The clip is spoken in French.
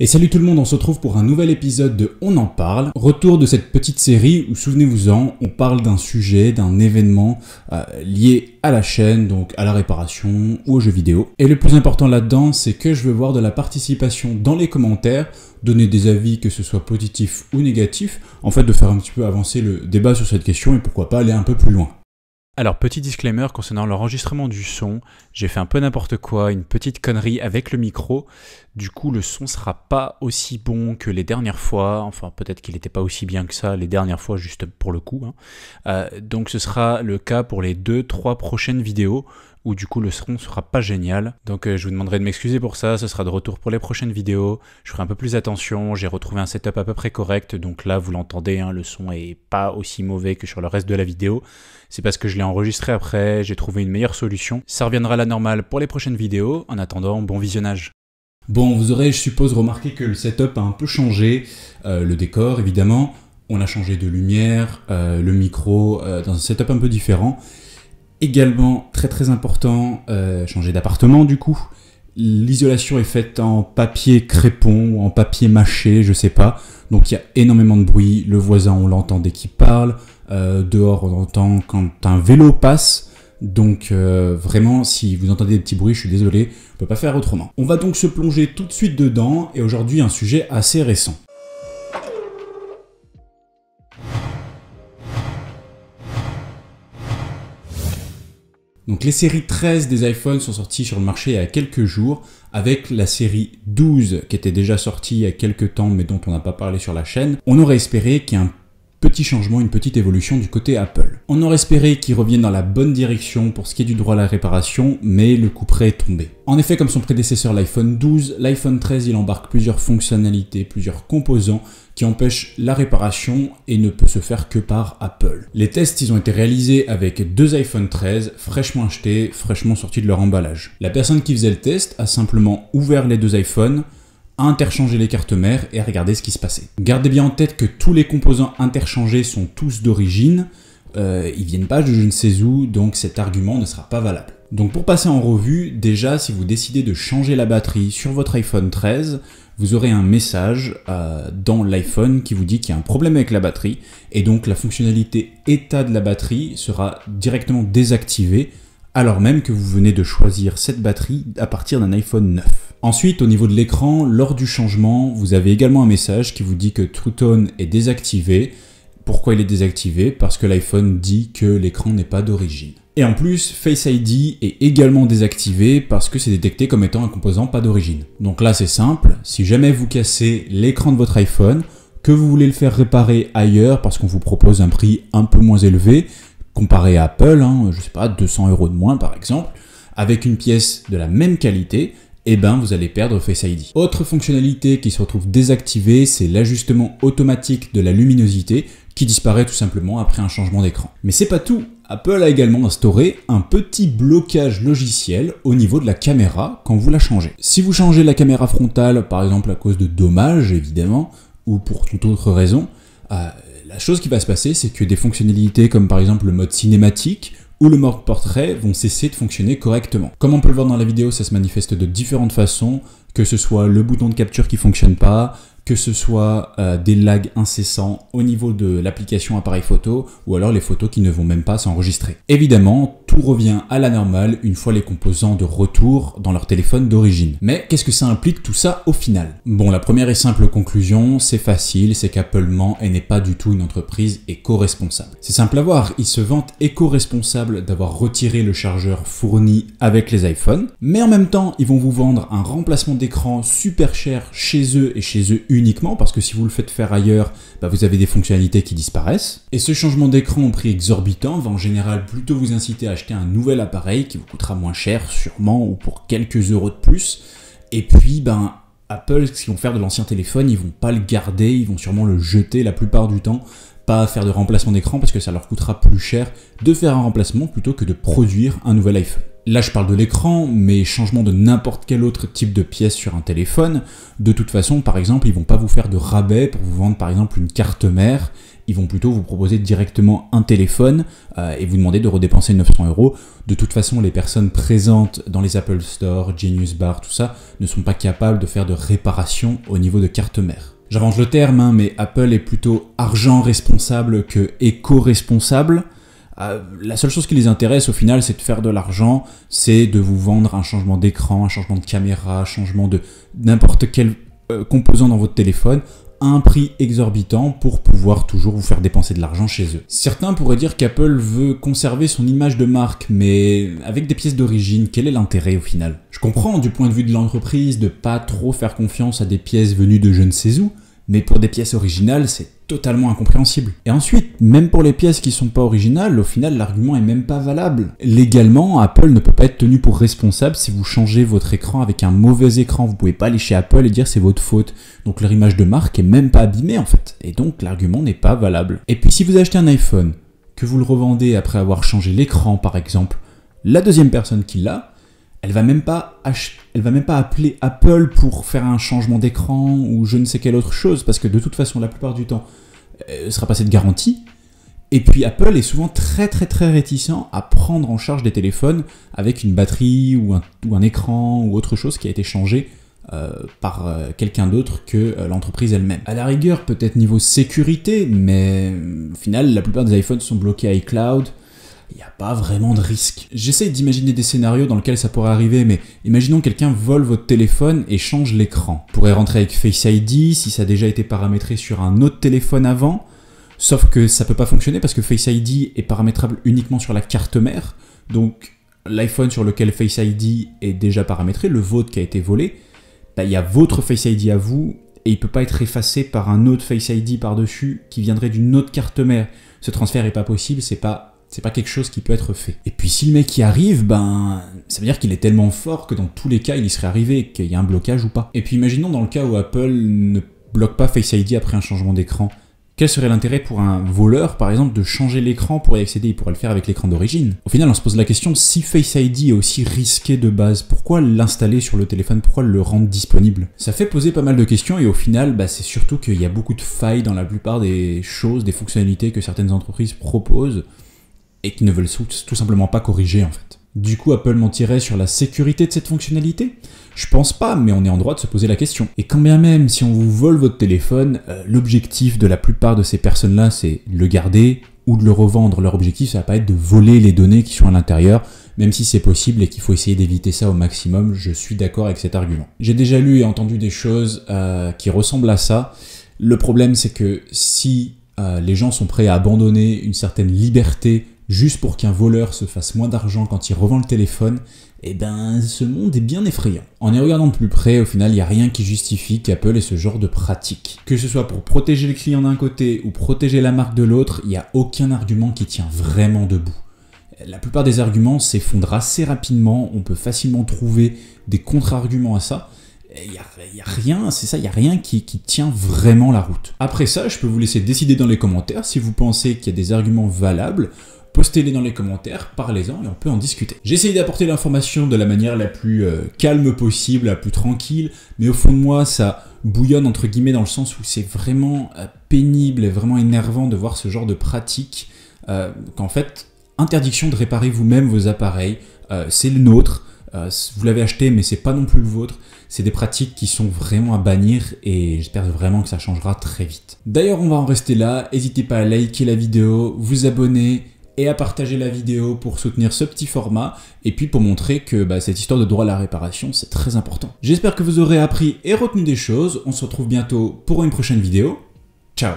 Et salut tout le monde, on se retrouve pour un nouvel épisode de On en parle. Retour de cette petite série où, souvenez-vous-en, on parle d'un sujet, d'un événement euh, lié à la chaîne, donc à la réparation ou aux jeux vidéo. Et le plus important là-dedans, c'est que je veux voir de la participation dans les commentaires, donner des avis que ce soit positif ou négatif, en fait de faire un petit peu avancer le débat sur cette question et pourquoi pas aller un peu plus loin. Alors, petit disclaimer concernant l'enregistrement du son, j'ai fait un peu n'importe quoi, une petite connerie avec le micro, du coup, le son sera pas aussi bon que les dernières fois. Enfin, peut-être qu'il n'était pas aussi bien que ça les dernières fois, juste pour le coup. Hein. Euh, donc, ce sera le cas pour les deux, trois prochaines vidéos où du coup le son sera pas génial. Donc, euh, je vous demanderai de m'excuser pour ça. Ce sera de retour pour les prochaines vidéos. Je ferai un peu plus attention. J'ai retrouvé un setup à peu près correct. Donc là, vous l'entendez, hein, le son est pas aussi mauvais que sur le reste de la vidéo. C'est parce que je l'ai enregistré après. J'ai trouvé une meilleure solution. Ça reviendra à la normale pour les prochaines vidéos. En attendant, bon visionnage. Bon, vous aurez, je suppose, remarqué que le setup a un peu changé. Euh, le décor, évidemment. On a changé de lumière, euh, le micro, euh, dans un setup un peu différent. Également, très très important, changer d'appartement du coup. L'isolation est faite en papier crépon ou en papier mâché, je sais pas. Donc il y a énormément de bruit. Le voisin, on l'entend dès qu'il parle. dehors, on entend quand un vélo passe. Donc euh, vraiment, si vous entendez des petits bruits, je suis désolé, on ne peut pas faire autrement. On va donc se plonger tout de suite dedans, et aujourd'hui un sujet assez récent. Donc les séries 13 des iPhones sont sorties sur le marché il y a quelques jours, avec la série 12 qui était déjà sortie il y a quelques temps mais dont on n'a pas parlé sur la chaîne. On aurait espéré qu'il y ait un petit changement, une petite évolution du côté Apple. On aurait espéré qu'il revienne dans la bonne direction pour ce qui est du droit à la réparation, mais le coup près est tombé. En effet, comme son prédécesseur l'iPhone 12, l'iPhone 13 il embarque plusieurs fonctionnalités, plusieurs composants qui empêchent la réparation et ne peut se faire que par Apple. Les tests ils ont été réalisés avec deux iPhone 13 fraîchement achetés, fraîchement sortis de leur emballage. La personne qui faisait le test a simplement ouvert les deux iPhones, interchanger les cartes mères et à regarder ce qui se passait. Gardez bien en tête que tous les composants interchangés sont tous d'origine, ils euh, ils viennent pas de je ne sais où, donc cet argument ne sera pas valable. Donc pour passer en revue, déjà si vous décidez de changer la batterie sur votre iPhone 13, vous aurez un message euh, dans l'iPhone qui vous dit qu'il y a un problème avec la batterie, et donc la fonctionnalité état de la batterie sera directement désactivée alors même que vous venez de choisir cette batterie à partir d'un iPhone 9. Ensuite, au niveau de l'écran, lors du changement, vous avez également un message qui vous dit que True est désactivé. Pourquoi il est désactivé Parce que l'iPhone dit que l'écran n'est pas d'origine. Et en plus, Face ID est également désactivé parce que c'est détecté comme étant un composant pas d'origine. Donc là, c'est simple, si jamais vous cassez l'écran de votre iPhone, que vous voulez le faire réparer ailleurs parce qu'on vous propose un prix un peu moins élevé, comparé à Apple, hein, je sais pas, 200 euros de moins par exemple, avec une pièce de la même qualité, et eh ben vous allez perdre Face ID. Autre fonctionnalité qui se retrouve désactivée, c'est l'ajustement automatique de la luminosité qui disparaît tout simplement après un changement d'écran. Mais c'est pas tout, Apple a également instauré un petit blocage logiciel au niveau de la caméra quand vous la changez. Si vous changez la caméra frontale, par exemple à cause de dommages évidemment, ou pour toute autre raison, euh, la chose qui va se passer, c'est que des fonctionnalités comme par exemple le mode cinématique ou le mode portrait vont cesser de fonctionner correctement. Comme on peut le voir dans la vidéo, ça se manifeste de différentes façons, que ce soit le bouton de capture qui fonctionne pas, que ce soit euh, des lags incessants au niveau de l'application appareil photo ou alors les photos qui ne vont même pas s'enregistrer. Évidemment, tout revient à la normale une fois les composants de retour dans leur téléphone d'origine. Mais qu'est-ce que ça implique tout ça au final Bon, la première et simple conclusion, c'est facile, c'est qu'Apple ment et n'est pas du tout une entreprise éco-responsable. C'est simple à voir, ils se vantent éco-responsable d'avoir retiré le chargeur fourni avec les iPhones, mais en même temps, ils vont vous vendre un remplacement des super cher chez eux et chez eux uniquement, parce que si vous le faites faire ailleurs, bah, vous avez des fonctionnalités qui disparaissent. Et ce changement d'écran au prix exorbitant va en général plutôt vous inciter à acheter un nouvel appareil qui vous coûtera moins cher sûrement ou pour quelques euros de plus. Et puis, ben, Apple, si qu'ils vont faire de l'ancien téléphone, ils vont pas le garder, ils vont sûrement le jeter la plupart du temps, pas faire de remplacement d'écran parce que ça leur coûtera plus cher de faire un remplacement plutôt que de produire un nouvel iPhone. Là, je parle de l'écran, mais changement de n'importe quel autre type de pièce sur un téléphone, de toute façon, par exemple, ils vont pas vous faire de rabais pour vous vendre par exemple une carte mère, ils vont plutôt vous proposer directement un téléphone euh, et vous demander de redépenser 900 euros. De toute façon, les personnes présentes dans les Apple Store, Genius Bar, tout ça, ne sont pas capables de faire de réparation au niveau de carte mère. J'arrange le terme, hein, mais Apple est plutôt argent responsable que éco-responsable. Euh, la seule chose qui les intéresse au final, c'est de faire de l'argent, c'est de vous vendre un changement d'écran, un changement de caméra, un changement de n'importe quel euh, composant dans votre téléphone à un prix exorbitant pour pouvoir toujours vous faire dépenser de l'argent chez eux. Certains pourraient dire qu'Apple veut conserver son image de marque, mais avec des pièces d'origine, quel est l'intérêt au final Je comprends du point de vue de l'entreprise de pas trop faire confiance à des pièces venues de je ne sais où, mais pour des pièces originales, c'est totalement incompréhensible. Et ensuite, même pour les pièces qui sont pas originales, au final l'argument est même pas valable. Légalement, Apple ne peut pas être tenu pour responsable si vous changez votre écran avec un mauvais écran. Vous pouvez pas aller chez Apple et dire c'est votre faute. Donc leur image de marque est même pas abîmée en fait. Et donc l'argument n'est pas valable. Et puis si vous achetez un iPhone, que vous le revendez après avoir changé l'écran par exemple, la deuxième personne qui l'a, elle va même pas elle va même pas appeler Apple pour faire un changement d'écran ou je ne sais quelle autre chose parce que de toute façon la plupart du temps elle sera pas de garantie et puis Apple est souvent très très très réticent à prendre en charge des téléphones avec une batterie ou un, écran ou autre chose qui a été changé euh, par euh, quelqu'un d'autre que euh, l'entreprise elle-même. À la rigueur, peut-être niveau sécurité, mais au final, la plupart des iPhones sont bloqués à iCloud, il n'y a pas vraiment de risque. J'essaie d'imaginer des scénarios dans lesquels ça pourrait arriver, mais imaginons quelqu'un vole votre téléphone et change l'écran. pourrait rentrer avec Face ID si ça a déjà été paramétré sur un autre téléphone avant, sauf que ça peut pas fonctionner parce que Face ID est paramétrable uniquement sur la carte mère, donc l'iPhone sur lequel Face ID est déjà paramétré, le vôtre qui a été volé, bah, il y a votre Face ID à vous et il peut pas être effacé par un autre Face ID par-dessus qui viendrait d'une autre carte mère. Ce transfert est pas possible, c'est pas c'est pas quelque chose qui peut être fait. Et puis si le mec y arrive, ben ça veut dire qu'il est tellement fort que dans tous les cas il y serait arrivé, qu'il y a un blocage ou pas. Et puis imaginons dans le cas où Apple ne bloque pas Face ID après un changement d'écran. Quel serait l'intérêt pour un voleur, par exemple, de changer l'écran pour y accéder Il pourrait le faire avec l'écran d'origine. Au final, on se pose la question si Face ID est aussi risqué de base, pourquoi l'installer sur le téléphone Pourquoi le rendre disponible Ça fait poser pas mal de questions et au final, bah, c'est surtout qu'il y a beaucoup de failles dans la plupart des choses, des fonctionnalités que certaines entreprises proposent et qui ne veulent tout simplement pas corriger en fait. Du coup, Apple mentirait sur la sécurité de cette fonctionnalité Je pense pas, mais on est en droit de se poser la question. Et quand bien même, si on vous vole votre téléphone, euh, l'objectif de la plupart de ces personnes-là, c'est de le garder ou de le revendre. Leur objectif, ça va pas être de voler les données qui sont à l'intérieur, même si c'est possible et qu'il faut essayer d'éviter ça au maximum. Je suis d'accord avec cet argument. J'ai déjà lu et entendu des choses euh, qui ressemblent à ça. Le problème, c'est que si euh, les gens sont prêts à abandonner une certaine liberté juste pour qu'un voleur se fasse moins d'argent quand il revend le téléphone, eh ben ce monde est bien effrayant. En y regardant de plus près, au final, il n'y a rien qui justifie qu'Apple ait ce genre de pratique. Que ce soit pour protéger les clients d'un côté ou protéger la marque de l'autre, il n'y a aucun argument qui tient vraiment debout. La plupart des arguments s'effondrent assez rapidement, on peut facilement trouver des contre-arguments à ça, il n'y a, rien, c'est ça, il n'y a rien qui, qui, tient vraiment la route. Après ça, je peux vous laisser décider dans les commentaires si vous pensez qu'il y a des arguments valables postez-les dans les commentaires, parlez-en et on peut en discuter. J'ai d'apporter l'information de la manière la plus euh, calme possible, la plus tranquille, mais au fond de moi, ça bouillonne entre guillemets dans le sens où c'est vraiment euh, pénible et vraiment énervant de voir ce genre de pratique, euh, qu'en fait, interdiction de réparer vous-même vos appareils, c'est le nôtre, vous l'avez acheté mais c'est pas non plus le vôtre. C'est des pratiques qui sont vraiment à bannir et j'espère vraiment que ça changera très vite. D'ailleurs on va en rester là, n'hésitez pas à liker la vidéo, vous abonner et à partager la vidéo pour soutenir ce petit format et puis pour montrer que bah, cette histoire de droit à la réparation, c'est très important. J'espère que vous aurez appris et retenu des choses. On se retrouve bientôt pour une prochaine vidéo. Ciao